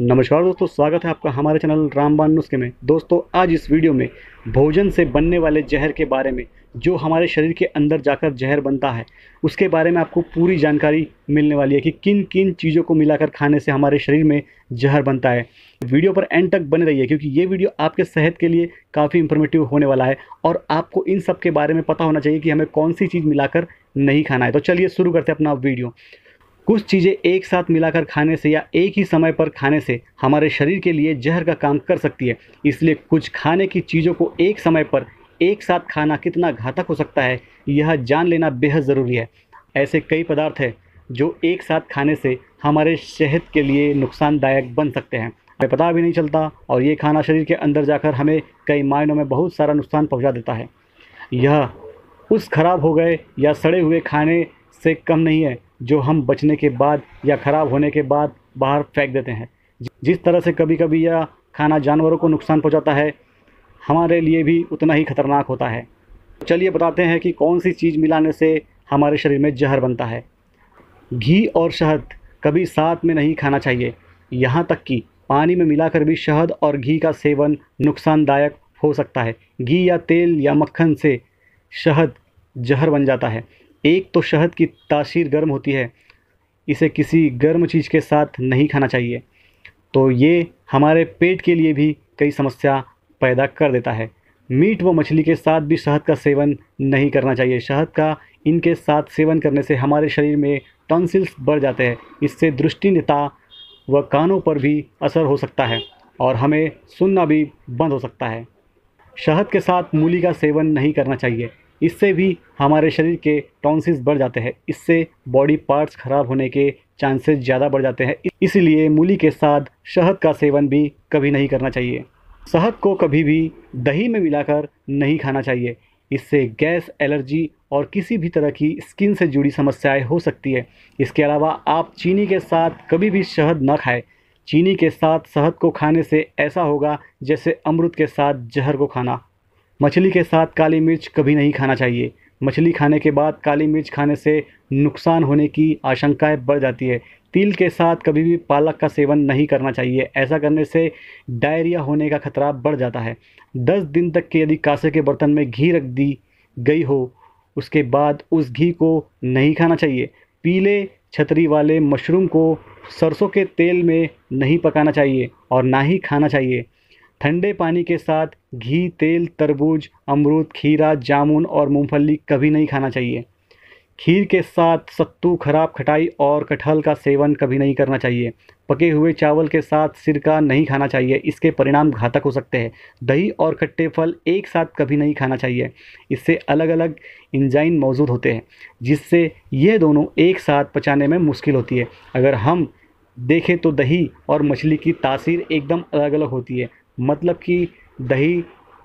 नमस्कार दोस्तों स्वागत है आपका हमारे चैनल रामबान नुस्खे में दोस्तों आज इस वीडियो में भोजन से बनने वाले जहर के बारे में जो हमारे शरीर के अंदर जाकर जहर बनता है उसके बारे में आपको पूरी जानकारी मिलने वाली है कि किन किन चीज़ों को मिलाकर खाने से हमारे शरीर में जहर बनता है वीडियो पर एंड तक बने रहिए क्योंकि ये वीडियो आपके सेहत के लिए काफ़ी इंफॉर्मेटिव होने वाला है और आपको इन सब के बारे में पता होना चाहिए कि हमें कौन सी चीज़ मिलाकर नहीं खाना है तो चलिए शुरू करते हैं अपना वीडियो कुछ चीज़ें एक साथ मिलाकर खाने से या एक ही समय पर खाने से हमारे शरीर के लिए जहर का काम कर सकती है इसलिए कुछ खाने की चीज़ों को एक समय पर एक साथ खाना कितना घातक हो सकता है यह जान लेना बेहद ज़रूरी है ऐसे कई पदार्थ हैं जो एक साथ खाने से हमारे सेहत के लिए नुकसानदायक बन सकते हैं हमें पता भी नहीं चलता और ये खाना शरीर के अंदर जाकर हमें कई मायनों में बहुत सारा नुकसान पहुंचा देता है यह उस खराब हो गए या सड़े हुए खाने से कम नहीं है जो हम बचने के बाद या ख़राब होने के बाद बाहर फेंक देते हैं जिस तरह से कभी कभी यह खाना जानवरों को नुकसान पहुंचाता है हमारे लिए भी उतना ही खतरनाक होता है चलिए बताते हैं कि कौन सी चीज़ मिलाने से हमारे शरीर में जहर बनता है घी और शहद कभी साथ में नहीं खाना चाहिए यहाँ तक कि पानी में मिलाकर भी शहद और घी का सेवन नुकसानदायक हो सकता है घी या तेल या मक्खन से शहद जहर बन जाता है एक तो शहद की तासीर गर्म होती है इसे किसी गर्म चीज़ के साथ नहीं खाना चाहिए तो ये हमारे पेट के लिए भी कई समस्या पैदा कर देता है मीट व मछली के साथ भी शहद का सेवन नहीं करना चाहिए शहद का इनके साथ सेवन करने से हमारे शरीर में टॉन्सिल्स बढ़ जाते हैं इससे दृष्टिनता व कानों पर भी असर हो सकता है और हमें सुनना भी बंद हो सकता है शहद के साथ मूली का सेवन नहीं करना चाहिए इससे भी हमारे शरीर के टॉन्सिस बढ़ जाते हैं इससे बॉडी पार्ट्स खराब होने के चांसेस ज़्यादा बढ़ जाते हैं इसीलिए मूली के साथ शहद का सेवन भी कभी नहीं करना चाहिए शहद को कभी भी दही में मिलाकर नहीं खाना चाहिए इससे गैस एलर्जी और किसी भी तरह की स्किन से जुड़ी समस्याएं हो सकती है इसके अलावा आप चीनी के साथ कभी भी शहद ना खाएं चीनी के साथ शहद को खाने से ऐसा होगा जैसे अमृत के साथ जहर को खाना मछली के साथ काली मिर्च कभी नहीं खाना चाहिए मछली खाने के बाद काली मिर्च खाने से नुकसान होने की आशंकाएं बढ़ जाती है तिल के साथ कभी भी पालक का सेवन नहीं करना चाहिए ऐसा करने से डायरिया होने का खतरा बढ़ जाता है दस दिन तक के यदि कांसे के बर्तन में घी रख दी गई हो उसके बाद उस घी को नहीं खाना चाहिए पीले छतरी वाले मशरूम को सरसों के तेल में नहीं पकाना चाहिए और ना ही खाना चाहिए ठंडे पानी के साथ घी तेल तरबूज अमरूद खीरा जामुन और मूंगफली कभी नहीं खाना चाहिए खीर के साथ सत्तू खराब खटाई और कटहल का सेवन कभी नहीं करना चाहिए पके हुए चावल के साथ सिरका नहीं खाना चाहिए इसके परिणाम घातक हो सकते हैं दही और खट्टे फल एक साथ कभी नहीं खाना चाहिए इससे अलग अलग इंजाइन मौजूद होते हैं जिससे ये दोनों एक साथ पचाने में मुश्किल होती है अगर हम देखें तो दही और मछली की तासीर एकदम अलग अलग होती है मतलब कि दही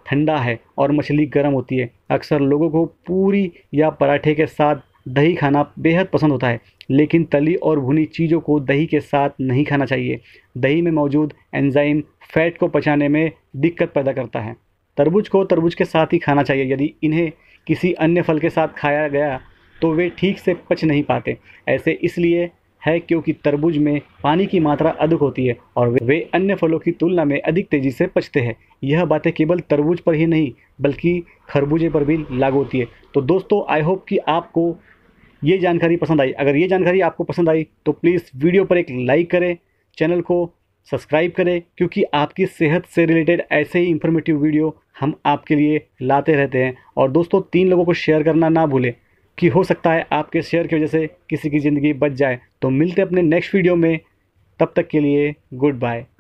ठंडा है और मछली गर्म होती है अक्सर लोगों को पूरी या पराठे के साथ दही खाना बेहद पसंद होता है लेकिन तली और भुनी चीज़ों को दही के साथ नहीं खाना चाहिए दही में मौजूद एंजाइम फैट को पचाने में दिक्कत पैदा करता है तरबूज को तरबूज के साथ ही खाना चाहिए यदि इन्हें किसी अन्य फल के साथ खाया गया तो वे ठीक से पच नहीं पाते ऐसे इसलिए है क्योंकि तरबूज में पानी की मात्रा अधिक होती है और वे अन्य फलों की तुलना में अधिक तेजी से पचते हैं यह बातें केवल तरबूज पर ही नहीं बल्कि खरबूजे पर भी लागू होती है तो दोस्तों आई होप कि आपको ये जानकारी पसंद आई अगर ये जानकारी आपको पसंद आई तो प्लीज़ वीडियो पर एक लाइक करें चैनल को सब्सक्राइब करें क्योंकि आपकी सेहत से रिलेटेड ऐसे ही इन्फॉर्मेटिव वीडियो हम आपके लिए लाते रहते हैं और दोस्तों तीन लोगों को शेयर करना ना भूलें कि हो सकता है आपके शेयर की वजह से किसी की ज़िंदगी बच जाए तो मिलते अपने नेक्स्ट वीडियो में तब तक के लिए गुड बाय